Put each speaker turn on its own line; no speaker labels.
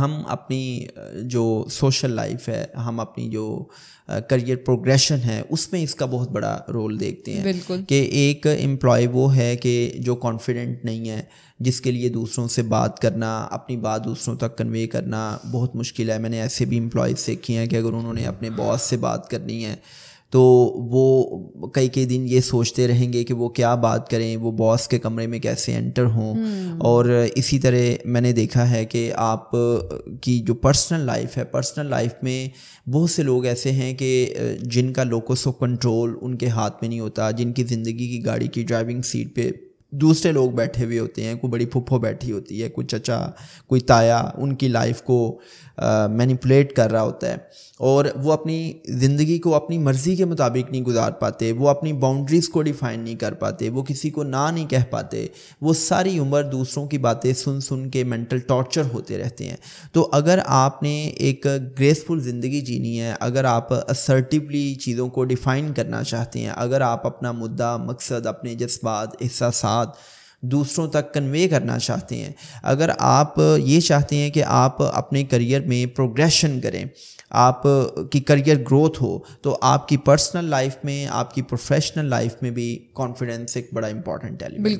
हम अपनी जो सोशल लाइफ है हम अपनी जो करियर प्रोग्रेशन है उसमें इसका बहुत बड़ा रोल देखते हैं कि एक एम्प्लॉय वो है कि जो कॉन्फिडेंट नहीं है जिसके लिए दूसरों से बात करना अपनी बात दूसरों तक कन्वे करना बहुत मुश्किल है मैंने ऐसे भी एम्प्लॉयज़ सीखी हैं कि अगर उन्होंने अपने बॉस से बात करनी है तो वो कई कई दिन ये सोचते रहेंगे कि वो क्या बात करें वो बॉस के कमरे में कैसे एंटर हों हम्म। और इसी तरह मैंने देखा है कि आप की जो पर्सनल लाइफ है पर्सनल लाइफ में बहुत से लोग ऐसे हैं कि जिनका लोकोसो ऑफ कंट्रोल उनके हाथ में नहीं होता जिनकी ज़िंदगी की गाड़ी की ड्राइविंग सीट पे दूसरे लोग बैठे हुए होते हैं कोई बड़ी फुफ्फो बैठी होती है कोई चचा कोई ताया उनकी लाइफ को मैनिपुलेट कर रहा होता है और वो अपनी ज़िंदगी को अपनी मर्ज़ी के मुताबिक नहीं गुजार पाते वो अपनी बाउंड्रीज़ को डिफ़ाइन नहीं कर पाते वो किसी को ना नहीं कह पाते वो सारी उम्र दूसरों की बातें सुन सुन के मेंटल टॉर्चर होते रहते हैं तो अगर आपने एक ग्रेसफुल ज़िंदगी जीनी है अगर आप असर्टिवली चीज़ों को डिफ़ाइन करना चाहते हैं अगर आप अपना मुद्दा मकसद अपने जज्बात एहसास बात दूसरों तक कन्वे करना चाहते हैं अगर आप ये चाहते हैं कि आप अपने करियर में प्रोग्रेशन करें आप की करियर ग्रोथ हो तो आपकी पर्सनल लाइफ में आपकी प्रोफेशनल लाइफ में भी कॉन्फिडेंस एक बड़ा इंपॉर्टेंट एलिमेंट
बिल्कुल